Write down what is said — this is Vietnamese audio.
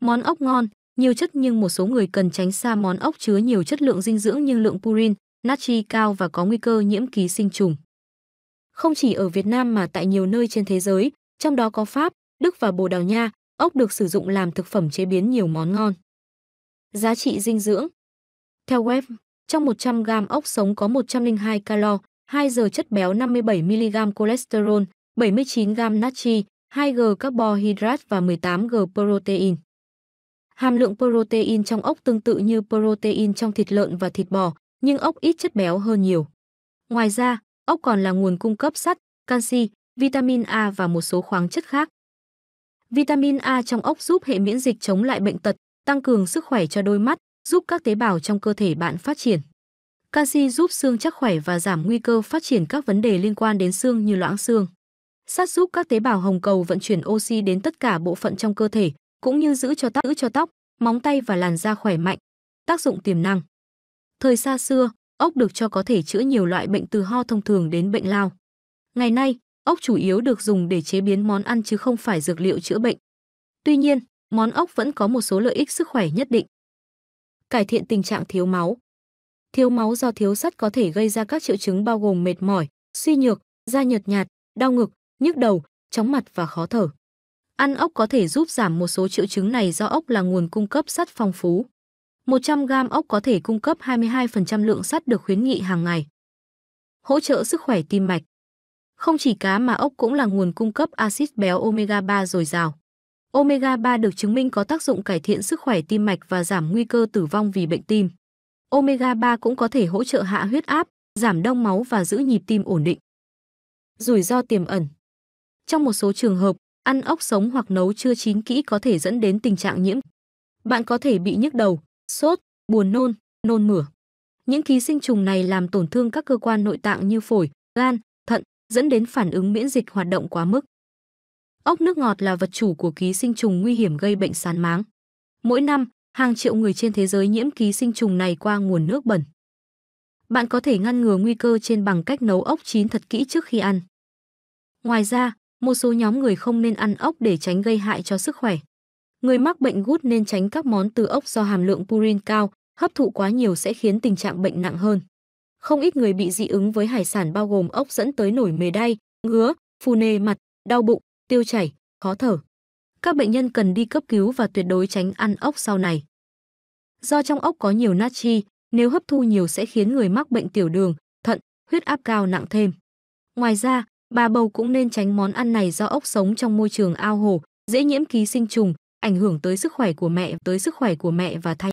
Món ốc ngon, nhiều chất nhưng một số người cần tránh xa món ốc chứa nhiều chất lượng dinh dưỡng nhưng lượng purin, natri cao và có nguy cơ nhiễm ký sinh trùng. Không chỉ ở Việt Nam mà tại nhiều nơi trên thế giới, trong đó có Pháp, Đức và Bồ Đào Nha, ốc được sử dụng làm thực phẩm chế biến nhiều món ngon. Giá trị dinh dưỡng Theo web, trong 100 gram ốc sống có 102 calo, 2 giờ chất béo 57mg cholesterol, 79 gram natri, 2g carbohydrate và 18g protein. Hàm lượng protein trong ốc tương tự như protein trong thịt lợn và thịt bò, nhưng ốc ít chất béo hơn nhiều. Ngoài ra, ốc còn là nguồn cung cấp sắt, canxi, vitamin A và một số khoáng chất khác. Vitamin A trong ốc giúp hệ miễn dịch chống lại bệnh tật, tăng cường sức khỏe cho đôi mắt, giúp các tế bào trong cơ thể bạn phát triển. Canxi giúp xương chắc khỏe và giảm nguy cơ phát triển các vấn đề liên quan đến xương như loãng xương. Sắt giúp các tế bào hồng cầu vận chuyển oxy đến tất cả bộ phận trong cơ thể, cũng như giữ cho tóc, giữ cho tóc, móng tay và làn da khỏe mạnh. Tác dụng tiềm năng. Thời xa xưa, ốc được cho có thể chữa nhiều loại bệnh từ ho thông thường đến bệnh lao. Ngày nay, ốc chủ yếu được dùng để chế biến món ăn chứ không phải dược liệu chữa bệnh. Tuy nhiên, món ốc vẫn có một số lợi ích sức khỏe nhất định. Cải thiện tình trạng thiếu máu. Thiếu máu do thiếu sắt có thể gây ra các triệu chứng bao gồm mệt mỏi, suy nhược, da nhợt nhạt, đau ngực, nhức đầu, chóng mặt và khó thở. Ăn ốc có thể giúp giảm một số triệu chứng này do ốc là nguồn cung cấp sắt phong phú. 100 gram ốc có thể cung cấp 22% lượng sắt được khuyến nghị hàng ngày. Hỗ trợ sức khỏe tim mạch. Không chỉ cá mà ốc cũng là nguồn cung cấp axit béo omega 3 dồi dào. Omega 3 được chứng minh có tác dụng cải thiện sức khỏe tim mạch và giảm nguy cơ tử vong vì bệnh tim. Omega 3 cũng có thể hỗ trợ hạ huyết áp, giảm đông máu và giữ nhịp tim ổn định. Rủi ro tiềm ẩn. Trong một số trường hợp, Ăn ốc sống hoặc nấu chưa chín kỹ có thể dẫn đến tình trạng nhiễm. Bạn có thể bị nhức đầu, sốt, buồn nôn, nôn mửa. Những ký sinh trùng này làm tổn thương các cơ quan nội tạng như phổi, gan, thận, dẫn đến phản ứng miễn dịch hoạt động quá mức. Ốc nước ngọt là vật chủ của ký sinh trùng nguy hiểm gây bệnh sán máng. Mỗi năm, hàng triệu người trên thế giới nhiễm ký sinh trùng này qua nguồn nước bẩn. Bạn có thể ngăn ngừa nguy cơ trên bằng cách nấu ốc chín thật kỹ trước khi ăn. Ngoài ra, một số nhóm người không nên ăn ốc để tránh gây hại cho sức khỏe. Người mắc bệnh gút nên tránh các món từ ốc do hàm lượng purin cao, hấp thụ quá nhiều sẽ khiến tình trạng bệnh nặng hơn. Không ít người bị dị ứng với hải sản bao gồm ốc dẫn tới nổi mề đay, ngứa, phù nề mặt, đau bụng, tiêu chảy, khó thở. Các bệnh nhân cần đi cấp cứu và tuyệt đối tránh ăn ốc sau này. Do trong ốc có nhiều natri, nếu hấp thu nhiều sẽ khiến người mắc bệnh tiểu đường, thận, huyết áp cao nặng thêm. Ngoài ra, Bà bầu cũng nên tránh món ăn này do ốc sống trong môi trường ao hồ, dễ nhiễm ký sinh trùng, ảnh hưởng tới sức khỏe của mẹ, tới sức khỏe của mẹ và thai